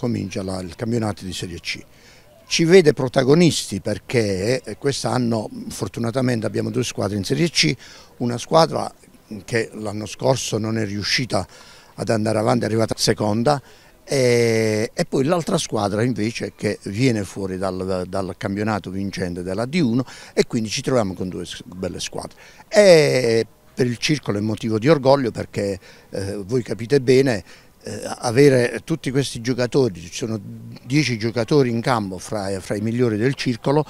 comincia la, il campionato di Serie C. Ci vede protagonisti perché quest'anno fortunatamente abbiamo due squadre in Serie C, una squadra che l'anno scorso non è riuscita ad andare avanti, è arrivata seconda e, e poi l'altra squadra invece che viene fuori dal, dal, campionato vincente della D1 e quindi ci troviamo con due belle squadre. E per il circolo è motivo di orgoglio perché eh, voi capite bene eh, avere tutti questi giocatori, ci sono dieci giocatori in campo fra, fra i migliori del circolo,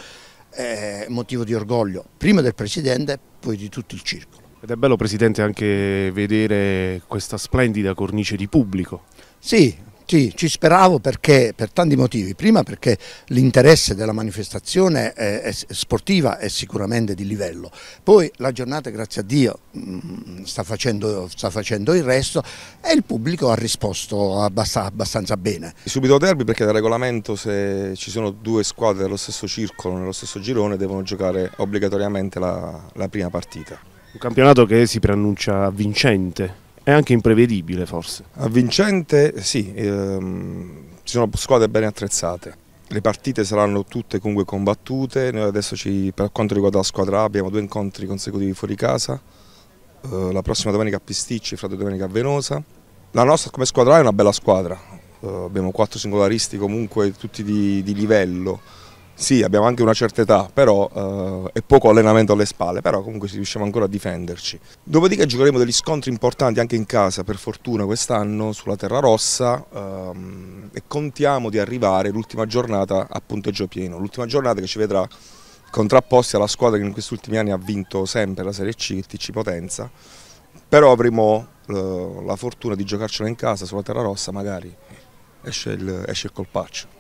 è eh, motivo di orgoglio, prima del Presidente e poi di tutto il circolo. Ed è bello Presidente anche vedere questa splendida cornice di pubblico. Sì, sì, ci speravo perché, per tanti motivi. Prima perché l'interesse della manifestazione è, è sportiva è sicuramente di livello. Poi la giornata, grazie a Dio, mm, sta facendo, sta facendo il resto e il pubblico ha risposto abbastanza, abbastanza bene. Subito derby perché dal regolamento se ci sono due squadre dello stesso circolo, nello stesso girone, devono giocare obbligatoriamente la, la prima partita. Un campionato che si preannuncia vincente è anche imprevedibile forse. Avvincente sì, ehm, ci sono squadre ben attrezzate, le partite saranno tutte comunque combattute, noi adesso ci, per quanto riguarda la squadra A abbiamo due incontri consecutivi fuori casa, eh, la prossima domenica a Pisticci, fra due domenica a Venosa. La nostra come squadra A è una bella squadra, eh, abbiamo quattro singolaristi comunque tutti di, di livello, sì, abbiamo anche una certa età, però eh, è poco allenamento alle spalle, però comunque si riusciamo ancora a difenderci. Dopodiché giocheremo degli scontri importanti anche in casa, per fortuna quest'anno, sulla terra rossa ehm, e contiamo di arrivare l'ultima giornata a punteggio pieno, l'ultima giornata che ci vedrà contrapposti alla squadra che in questi ultimi anni ha vinto sempre la Serie C, il TC Potenza, però avremo eh, la fortuna di giocarcela in casa sulla terra rossa, magari esce il, esce il colpaccio.